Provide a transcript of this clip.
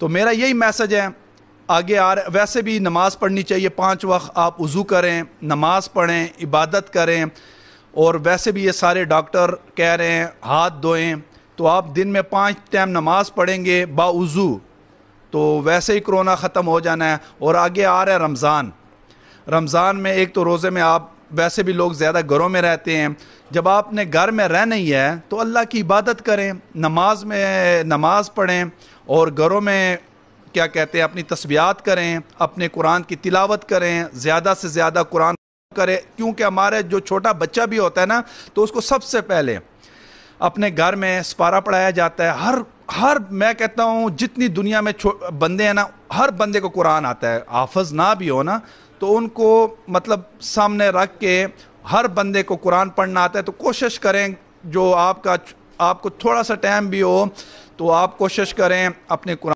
तो मेरा यही मैसेज है आगे आ रहे वैसे भी नमाज़ पढ़नी चाहिए पाँच वक्त आप वज़ू करें नमाज़ पढ़ें इबादत करें और वैसे भी ये सारे डॉक्टर कह रहे हैं हाथ धोएं तो आप दिन में पाँच टाइम नमाज़ पढ़ेंगे बाज़ू तो वैसे ही कोरोना ख़त्म हो जाना है और आगे आ रहा है रमज़ान रमज़ान में एक तो रोज़े में आप वैसे भी लोग ज़्यादा घरों में रहते हैं जब आपने घर में रहना ही है तो अल्लाह की इबादत करें नमाज में नमाज पढ़ें और घरों में क्या कहते हैं अपनी तस्वियात करें अपने कुरान की तिलावत करें ज़्यादा से ज़्यादा कुरान करें क्योंकि हमारे जो छोटा बच्चा भी होता है ना तो उसको सबसे पहले अपने घर में सपारा पढ़ाया जाता है हर हर मैं कहता हूँ जितनी दुनिया में बंदे हैं ना हर बंदे को कुरान आता है हाफज ना भी हो ना तो उनको मतलब सामने रख के हर बंदे को कुरान पढ़ना आता है तो कोशिश करें जो आपका आपको थोड़ा सा टाइम भी हो तो आप कोशिश करें अपने कुरान